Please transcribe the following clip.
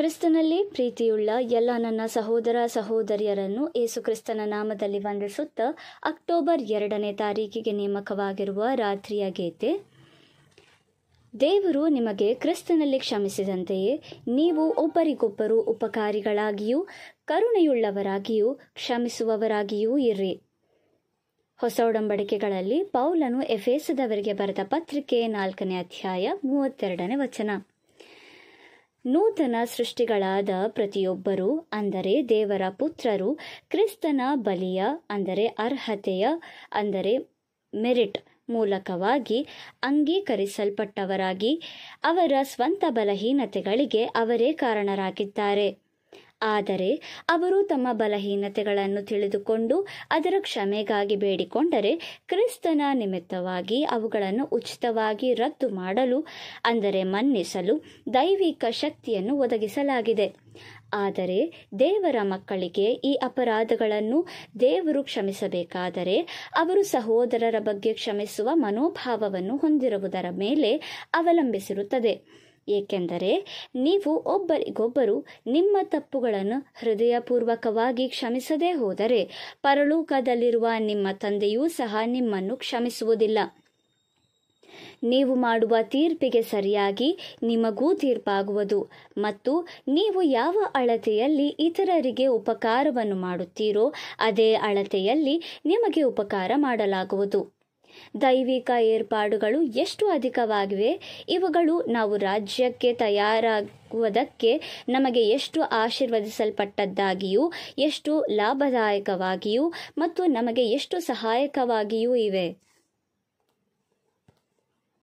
ಕ್ರಿಸ್ತನಲ್ಲಿ ಪ್ರೀತಿಯುಳ್ಳ ಎಲ್ಲ ನನ್ನ ಸಹೋದರ ಸಹೋದರಿಯರನ್ನು ಏಸು ಕ್ರಿಸ್ತನ ನಾಮದಲ್ಲಿ ವಂದಿಸುತ್ತ ಅಕ್ಟೋಬರ್ ಎರಡನೇ ತಾರೀಕಿಗೆ ನೇಮಕವಾಗಿರುವ ರಾತ್ರಿಯ ಗೀತೆ ದೇವರು ನಿಮಗೆ ಕ್ರಿಸ್ತನಲ್ಲಿ ಕ್ಷಮಿಸಿದಂತೆಯೇ ನೀವು ಒಬ್ಬರಿಗೊಬ್ಬರು ಉಪಕಾರಿಗಳಾಗಿಯೂ ಕರುಣೆಯುಳ್ಳವರಾಗಿಯೂ ಕ್ಷಮಿಸುವವರಾಗಿಯೂ ಇರ್ರಿ ಹೊಸ ಒಡಂಬಡಿಕೆಗಳಲ್ಲಿ ಪೌಲನು ಎಫೇಸದವರಿಗೆ ಬರೆದ ಪತ್ರಿಕೆ ನಾಲ್ಕನೇ ಅಧ್ಯಾಯ ಮೂವತ್ತೆರಡನೇ ವಚನ ನೂತನ ಸೃಷ್ಟಿಗಳಾದ ಪ್ರತಿಯೊಬ್ಬರೂ ಅಂದರೆ ದೇವರ ಪುತ್ರರು ಕ್ರಿಸ್ತನ ಬಲಿಯ ಅಂದರೆ ಅರ್ಹತೆಯ ಅಂದರೆ ಮೆರಿಟ್ ಮೂಲಕವಾಗಿ ಅಂಗೀಕರಿಸಲ್ಪಟ್ಟವರಾಗಿ ಅವರ ಸ್ವಂತ ಬಲಹೀನತೆಗಳಿಗೆ ಅವರೇ ಕಾರಣರಾಗಿದ್ದಾರೆ ಆದರೆ ಅವರು ತಮ್ಮ ಬಲಹೀನತೆಗಳನ್ನು ತಿಳಿದುಕೊಂಡು ಅದರ ಕ್ಷಮೆಗಾಗಿ ಬೇಡಿಕೊಂಡರೆ ಕ್ರಿಸ್ತನ ನಿಮಿತ್ತವಾಗಿ ಅವುಗಳನ್ನು ಉಚಿತವಾಗಿ ರದ್ದು ಮಾಡಲು ಅಂದರೆ ಮನ್ನಿಸಲು ದೈವಿಕ ಶಕ್ತಿಯನ್ನು ಒದಗಿಸಲಾಗಿದೆ ಆದರೆ ದೇವರ ಮಕ್ಕಳಿಗೆ ಈ ಅಪರಾಧಗಳನ್ನು ದೇವರು ಕ್ಷಮಿಸಬೇಕಾದರೆ ಅವರು ಸಹೋದರರ ಬಗ್ಗೆ ಕ್ಷಮಿಸುವ ಮನೋಭಾವವನ್ನು ಹೊಂದಿರುವುದರ ಮೇಲೆ ಅವಲಂಬಿಸಿರುತ್ತದೆ ಏಕೆಂದರೆ ನೀವು ಒಬ್ಬರಿಗೊಬ್ಬರು ನಿಮ್ಮ ತಪ್ಪುಗಳನ್ನು ಹೃದಯಪೂರ್ವಕವಾಗಿ ಕ್ಷಮಿಸದೇ ಹೋದರೆ ಪರಲೋಕದಲ್ಲಿರುವ ನಿಮ್ಮ ತಂದೆಯೂ ಸಹ ನಿಮ್ಮನ್ನು ಕ್ಷಮಿಸುವುದಿಲ್ಲ ನೀವು ಮಾಡುವ ತೀರ್ಪಿಗೆ ಸರಿಯಾಗಿ ನಿಮಗೂ ತೀರ್ಪಾಗುವುದು ಮತ್ತು ನೀವು ಯಾವ ಅಳತೆಯಲ್ಲಿ ಇತರರಿಗೆ ಉಪಕಾರವನ್ನು ಮಾಡುತ್ತೀರೋ ಅದೇ ಅಳತೆಯಲ್ಲಿ ನಿಮಗೆ ಉಪಕಾರ ಮಾಡಲಾಗುವುದು ದೈವಿಕ ಏರ್ಪಾಡುಗಳು ಎಷ್ಟು ಅಧಿಕವಾಗಿವೆ ಇವುಗಳು ನಾವು ರಾಜ್ಯಕ್ಕೆ ತಯಾರಾಗುವುದಕ್ಕೆ ನಮಗೆ ಎಷ್ಟು ಆಶೀರ್ವದಿಸಲ್ಪಟ್ಟದ್ದಾಗಿಯೂ ಎಷ್ಟು ಲಾಭದಾಯಕವಾಗಿಯೂ ಮತ್ತು ನಮಗೆ ಎಷ್ಟು ಸಹಾಯಕವಾಗಿಯೂ ಇವೆ